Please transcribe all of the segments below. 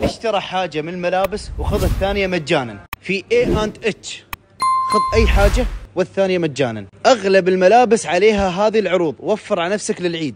اشترى حاجه من الملابس وخذ الثانيه مجانا في اي اند اتش خذ اي حاجه والثانيه مجانا اغلب الملابس عليها هذه العروض وفر على نفسك للعيد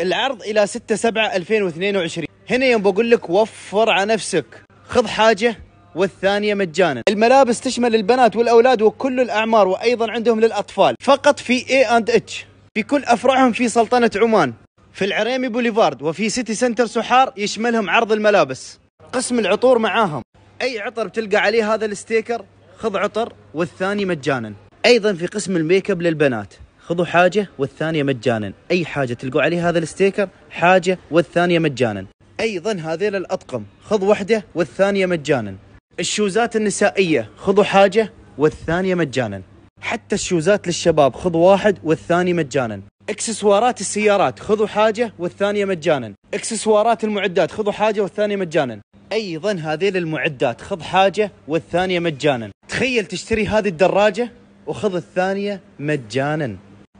العرض الى 6 7 2022 هنا يوم بقول لك وفر على نفسك خذ حاجه والثانيه مجانا الملابس تشمل البنات والاولاد وكل الاعمار وايضا عندهم للاطفال فقط في اي اند اتش في كل افرعهم في سلطنه عمان في العريمي بوليفارد وفي سيتي سنتر سحار يشملهم عرض الملابس قسم العطور معاهم اي عطر بتلقى عليه هذا الستيكر خذ عطر والثاني مجانا ايضا في قسم الميك اب للبنات خذوا حاجة والثانية مجانا أي حاجة تلقوا عليه هذا الستيكر حاجة والثانية مجانا أيضا هذيل الأطقم خذ واحدة والثانية مجانا الشوزات النسائية خذوا حاجة والثانية مجانا حتى الشوزات للشباب خذ واحد والثاني مجانا اكسسوارات السيارات خذوا حاجة والثانية مجانا اكسسوارات المعدات خذوا حاجة والثانية مجانا ايضا هذه المعدات خذ حاجه والثانيه مجانا تخيل تشتري هذه الدراجه وخذ الثانيه مجانا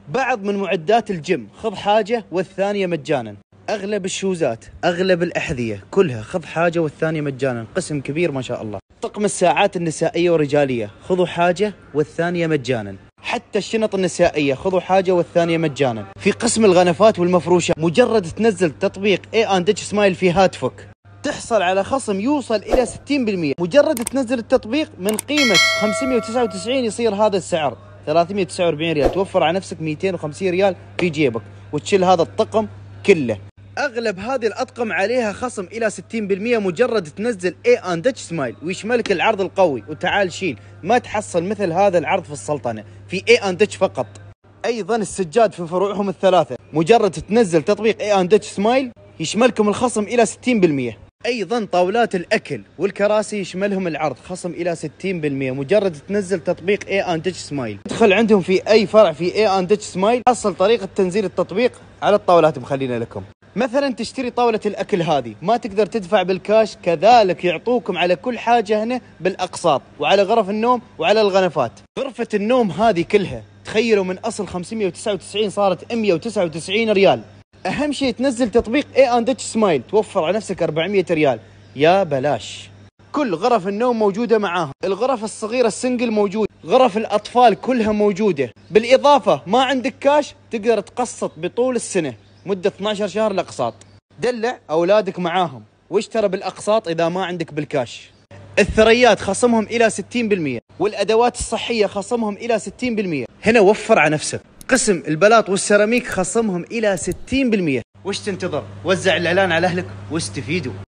بعض من معدات الجيم خذ حاجه والثانيه مجانا اغلب الشوزات اغلب الاحذيه كلها خذ حاجه والثانيه مجانا قسم كبير ما شاء الله طقم الساعات النسائيه والرجاليه خذوا حاجه والثانيه مجانا حتى الشنط النسائيه خذوا حاجه والثانيه مجانا في قسم الغنفات والمفروشه مجرد تنزل تطبيق اي اند سمايل في هاتفك تحصل على خصم يوصل الى 60% مجرد تنزل التطبيق من قيمه 599 يصير هذا السعر 349 ريال توفر على نفسك 250 ريال في جيبك وتشيل هذا الطقم كله اغلب هذه الاطقم عليها خصم الى 60% مجرد تنزل اي ان دتش سمايل ويشملك العرض القوي وتعال شيل ما تحصل مثل هذا العرض في السلطنه في اي ان دتش فقط ايضا السجاد في فروعهم الثلاثه مجرد تنزل تطبيق اي ان دتش سمايل يشملكم الخصم الى 60% ايضا طاولات الاكل والكراسي يشملهم العرض خصم الى 60% مجرد تنزل تطبيق اي اند دتش سمايل ادخل عندهم في اي فرع في اي اند دتش سمايل حصل طريقه تنزيل التطبيق على الطاولات مخلينا لكم مثلا تشتري طاولة الأكل هذه ما تقدر تدفع بالكاش كذلك يعطوكم على كل حاجة هنا بالأقساط وعلى غرف النوم وعلى الغرفات غرفة النوم هذه كلها تخيلوا من أصل 599 صارت 199 ريال اهم شيء تنزل تطبيق اي اند اتش سمايل توفر على نفسك 400 ريال يا بلاش كل غرف النوم موجوده معاها الغرف الصغيره السنجل موجود غرف الاطفال كلها موجوده بالاضافه ما عندك كاش تقدر تقسط بطول السنه مده 12 شهر الاقساط دلع اولادك معاهم واشترى بالاقساط اذا ما عندك بالكاش الثريات خصمهم الى 60% والادوات الصحيه خصمهم الى 60% هنا وفر على نفسك قسم البلاط والسيراميك خصمهم إلى 60% وش تنتظر؟ وزع الإعلان على أهلك واستفيدوا